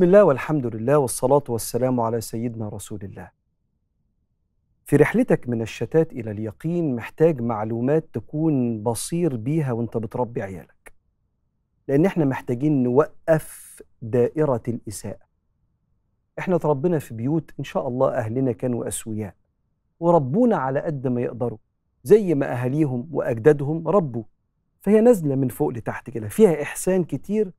بسم الله والحمد لله والصلاة والسلام على سيدنا رسول الله. في رحلتك من الشتات إلى اليقين محتاج معلومات تكون بصير بيها وأنت بتربي عيالك. لأن إحنا محتاجين نوقف دائرة الإساءة. إحنا تربينا في بيوت إن شاء الله أهلنا كانوا أسوياء. وربونا على قد ما يقدروا زي ما أهاليهم وأجدادهم ربوا. فهي نازلة من فوق لتحت كده، فيها إحسان كتير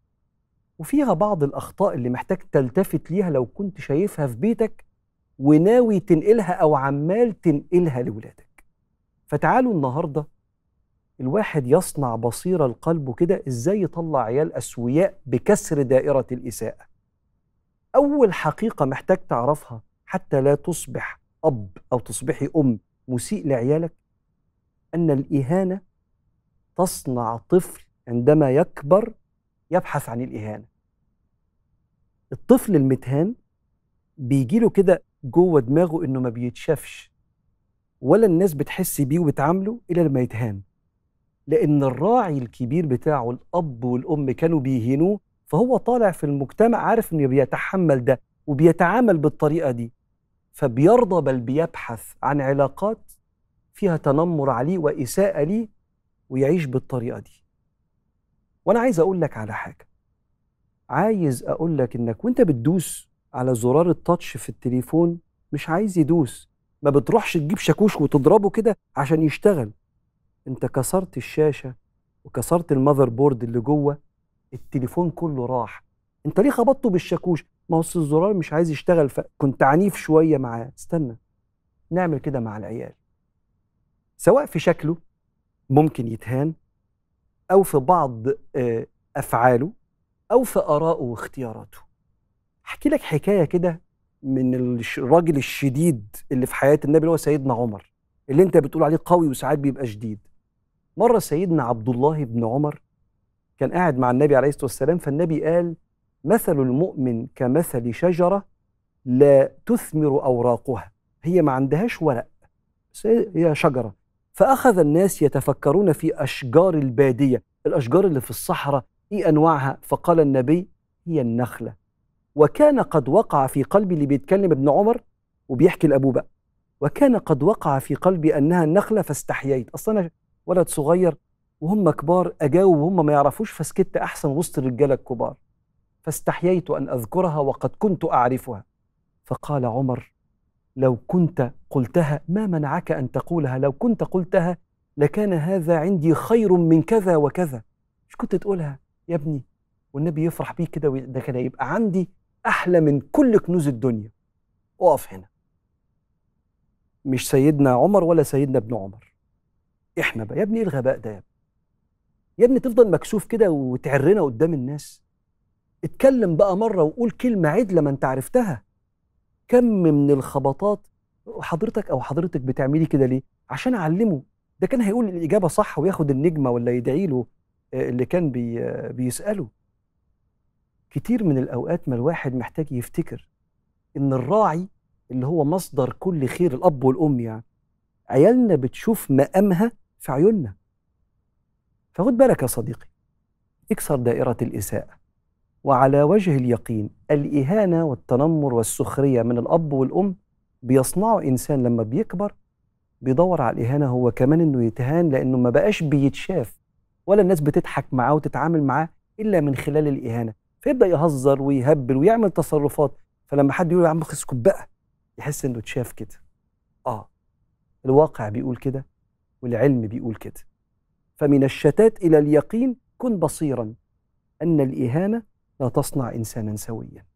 وفيها بعض الأخطاء اللي محتاج تلتفت ليها لو كنت شايفها في بيتك وناوي تنقلها أو عمال تنقلها لولادك فتعالوا النهاردة الواحد يصنع بصيرة لقلبه كده إزاي يطلع عيال أسوياء بكسر دائرة الإساءة أول حقيقة محتاج تعرفها حتى لا تصبح أب أو تصبحي أم مسيء لعيالك أن الإهانة تصنع طفل عندما يكبر يبحث عن الإهانة الطفل المتهان بيجي له كده جوه دماغه انه ما بيتشافش ولا الناس بتحس بيه وبتعامله الا لما يتهان لان الراعي الكبير بتاعه الاب والام كانوا بيهينوه فهو طالع في المجتمع عارف انه بيتحمل ده وبيتعامل بالطريقه دي فبيرضى بل بيبحث عن علاقات فيها تنمر عليه واساءه ليه ويعيش بالطريقه دي وانا عايز اقول لك على حاجه عايز اقول لك انك وانت بتدوس على زرار التاتش في التليفون مش عايز يدوس ما بتروحش تجيب شاكوش وتضربه كده عشان يشتغل انت كسرت الشاشه وكسرت المذر بورد اللي جوه التليفون كله راح انت ليه خبطته بالشاكوش ما هو الزرار مش عايز يشتغل فكنت عنيف شويه معاه استنى نعمل كده مع العيال سواء في شكله ممكن يتهان او في بعض آه، افعاله أوفى آراءه واختياراته أحكي لك حكاية كده من الراجل الشديد اللي في حياة النبي اللي هو سيدنا عمر اللي أنت بتقول عليه قوي وساعات بيبقى شديد مرة سيدنا عبد الله بن عمر كان قاعد مع النبي عليه الصلاة والسلام فالنبي قال مثل المؤمن كمثل شجرة لا تثمر أوراقها هي ما عندهاش ورق هي شجرة فأخذ الناس يتفكرون في أشجار البادية الأشجار اللي في الصحراء في أنواعها فقال النبي هي النخلة وكان قد وقع في قلبي اللي بيتكلم ابن عمر وبيحكي لأبوه بقى وكان قد وقع في قلبي أنها النخلة فاستحييت أصلا أنا ولد صغير وهم كبار أجاوب وهم ما يعرفوش فسكت أحسن وسط الرجالة الكبار فاستحييت أن أذكرها وقد كنت أعرفها فقال عمر لو كنت قلتها ما منعك أن تقولها لو كنت قلتها لكان هذا عندي خير من كذا وكذا مش كنت تقولها يا ابني والنبي يفرح بيه كده ده كان هيبقى عندي احلى من كل كنوز الدنيا اقف هنا مش سيدنا عمر ولا سيدنا ابن عمر احنا بقى يا ابني ايه الغباء ده يا ابني يا ابني تفضل مكسوف كده وتعرنا قدام الناس اتكلم بقى مره وقول كلمه عدله ما انت عرفتها كم من الخبطات حضرتك او حضرتك بتعملي كده ليه عشان اعلمه ده كان هيقول الاجابه صح وياخد النجمه ولا يدعي له اللي كان بي بيسأله كتير من الأوقات ما الواحد محتاج يفتكر إن الراعي اللي هو مصدر كل خير الأب والأم يعني عيالنا بتشوف مقامها في عيوننا فخد بالك يا صديقي اكسر دائرة الإساءة وعلى وجه اليقين الإهانة والتنمر والسخرية من الأب والأم بيصنعوا إنسان لما بيكبر بيدور على الإهانة هو كمان إنه يتهان لأنه ما بقاش بيتشاف ولا الناس بتضحك معاه وتتعامل معاه الا من خلال الاهانه فيبدا يهزر ويهبل ويعمل تصرفات فلما حد يقول يا عم اسكت بقى يحس انه اتشاف كده اه الواقع بيقول كده والعلم بيقول كده فمن الشتات الى اليقين كن بصيرا ان الاهانه لا تصنع انسانا سويا